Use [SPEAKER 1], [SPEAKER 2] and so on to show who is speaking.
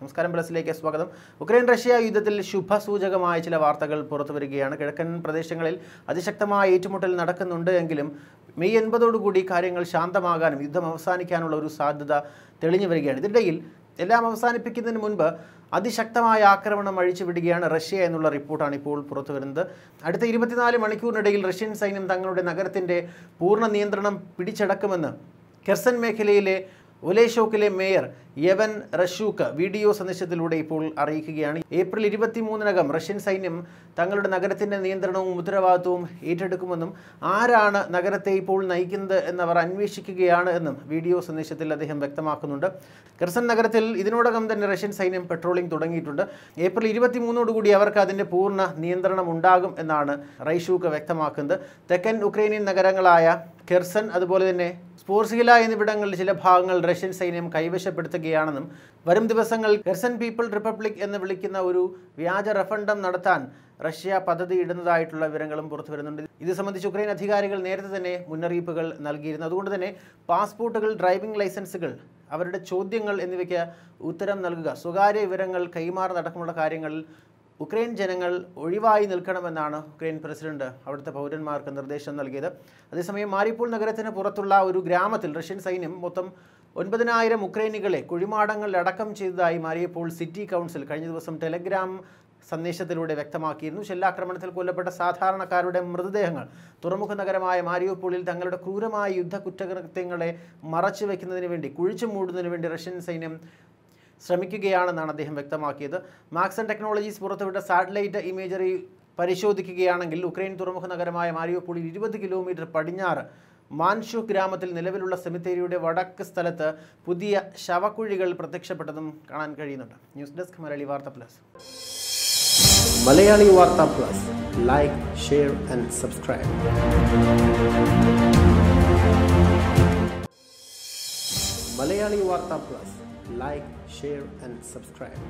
[SPEAKER 1] നമസ്കാരം പ്ലസിലേക്ക് സ്വാഗതം Ukraine Russia യുദ്ധത്തിൽ ശുഭസൂചകമായ ചില വാർത്തകൾ പുറത്തു വരികയാണ് കിഴക്കൻ പ്രദേശങ്ങളിൽ അതിശക്തമായ ഏറ്റുമുട്ടൽ നടക്കുന്നുണ്ട് എങ്കിലും മെയ് എൺപതോടുകൂടി കാര്യങ്ങൾ ശാന്തമാകാനും യുദ്ധം അവസാനിക്കാനുള്ള ഒരു സാധ്യത തെളിഞ്ഞു വരികയാണ് ഇതിനിടയിൽ എല്ലാം അവസാനിപ്പിക്കുന്നതിന് മുൻപ് അതിശക്തമായ ആക്രമണം അഴിച്ചുവിടുകയാണ് റഷ്യ എന്നുള്ള റിപ്പോർട്ടാണ് ഇപ്പോൾ പുറത്തു വരുന്നത് അടുത്ത ഇരുപത്തിനാല് മണിക്കൂറിനിടയിൽ റഷ്യൻ സൈന്യം തങ്ങളുടെ നഗരത്തിൻ്റെ പൂർണ്ണ നിയന്ത്രണം പിടിച്ചടക്കുമെന്ന് കെർസൻ മേഖലയിലെ ഒലേഷോക്കിലെ മേയർ യവൻ റഷൂക്ക് വീഡിയോ സന്ദേശത്തിലൂടെ ഇപ്പോൾ അറിയിക്കുകയാണ് ഏപ്രിൽ ഇരുപത്തിമൂന്നിനകം റഷ്യൻ സൈന്യം തങ്ങളുടെ നഗരത്തിൻ്റെ നിയന്ത്രണവും ഉത്തരവാദിത്വവും ഏറ്റെടുക്കുമെന്നും ആരാണ് നഗരത്തെ ഇപ്പോൾ നയിക്കുന്നത് എന്നവർ അന്വേഷിക്കുകയാണ് എന്നും വീഡിയോ സന്ദേശത്തിൽ അദ്ദേഹം വ്യക്തമാക്കുന്നുണ്ട് കെർസൺ നഗരത്തിൽ ഇതിനോടകം തന്നെ റഷ്യൻ സൈന്യം പെട്രോളിംഗ് തുടങ്ങിയിട്ടുണ്ട് ഏപ്രിൽ ഇരുപത്തിമൂന്നോടുകൂടി അവർക്ക് അതിൻ്റെ പൂർണ്ണ നിയന്ത്രണം ഉണ്ടാകും എന്നാണ് റൈഷൂക്ക് വ്യക്തമാക്കുന്നത് തെക്കൻ ഉക്രൈനിയൻ നഗരങ്ങളായ കെർസൺ അതുപോലെ തന്നെ സ്പോർസിഗില എന്നിവിടങ്ങളിൽ ചില ഭാഗങ്ങൾ റഷ്യൻ സൈന്യം കൈവശപ്പെടുത്തി നടത്തുകയാണെന്നും വരും ദിവസങ്ങൾ ഹെർസൻ പീപ്പിൾ റിപ്പബ്ലിക് എന്ന് വിളിക്കുന്ന ഒരു വ്യാജ റഫണ്ടം നടത്താൻ റഷ്യ പദ്ധതി ഇടുന്നതായിട്ടുള്ള വിവരങ്ങളും പുറത്തു വരുന്നുണ്ട് ഇത് സംബന്ധിച്ച് ഉക്രൈൻ അധികാരികൾ നേരത്തെ തന്നെ മുന്നറിയിപ്പുകൾ നൽകിയിരുന്നു അതുകൊണ്ട് തന്നെ പാസ്പോർട്ടുകൾ ഡ്രൈവിംഗ് ലൈസൻസുകൾ അവരുടെ ചോദ്യങ്ങൾ എന്നിവയ്ക്ക് ഉത്തരം നൽകുക സ്വകാര്യ വിവരങ്ങൾ കൈമാറുന്നതടക്കമുള്ള കാര്യങ്ങളിൽ ഉക്രൈൻ ജനങ്ങൾ ഒഴിവായി നിൽക്കണമെന്നാണ് ഉക്രൈൻ പ്രസിഡന്റ് അവിടുത്തെ പൗരന്മാർക്ക് നിർദ്ദേശം നൽകിയത് അതേസമയം മാരിപ്പോൾ നഗരത്തിന് പുറത്തുള്ള ഒരു ഗ്രാമത്തിൽ റഷ്യൻ സൈന്യം മൊത്തം ഒൻപതിനായിരം ഉക്രൈനികളെ കുഴിമാടങ്ങളിൽ അടക്കം ചെയ്തതായി മാറിയപ്പോൾ സിറ്റി കൗൺസിൽ കഴിഞ്ഞ ദിവസം ടെലഗ്രാം സന്ദേശത്തിലൂടെ വ്യക്തമാക്കിയിരുന്നു ഷെല്ലാക്രമണത്തിൽ കൊല്ലപ്പെട്ട സാധാരണക്കാരുടെ മൃതദേഹങ്ങൾ തുറമുഖ നഗരമായ മാരിയോപ്പോളിൽ തങ്ങളുടെ ക്രൂരമായ യുദ്ധ കുറ്റകൃത്യങ്ങളെ മറച്ചു വയ്ക്കുന്നതിന് വേണ്ടി കുഴിച്ചു മൂടുന്നതിന് വേണ്ടി റഷ്യൻ സൈന്യം ശ്രമിക്കുകയാണെന്നാണ് അദ്ദേഹം വ്യക്തമാക്കിയത് മാക്സൺ ടെക്നോളജീസ് പുറത്തുവിട്ട സാറ്റലൈറ്റ് ഇമേജറി പരിശോധിക്കുകയാണെങ്കിൽ ഉക്രൈൻ തുറമുഖ നഗരമായ മാരിയോപ്പോളിൽ ഇരുപത് കിലോമീറ്റർ പടിഞ്ഞാറ് മാൻഷു ഗ്രാമത്തിൽ നിലവിലുള്ള സെമിത്തേരിയുടെ വടക്ക് സ്ഥലത്ത് പുതിയ ശവക്കുഴികൾ പ്രത്യക്ഷപ്പെട്ടതും കാണാൻ കഴിയുന്നുണ്ട് ന്യൂസ് ഡെസ്ക് മലയാളി വാർത്ത പ്ലസ് മലയാളി വാർത്ത plus
[SPEAKER 2] like share and subscribe വാർത്ത plus like share and subscribe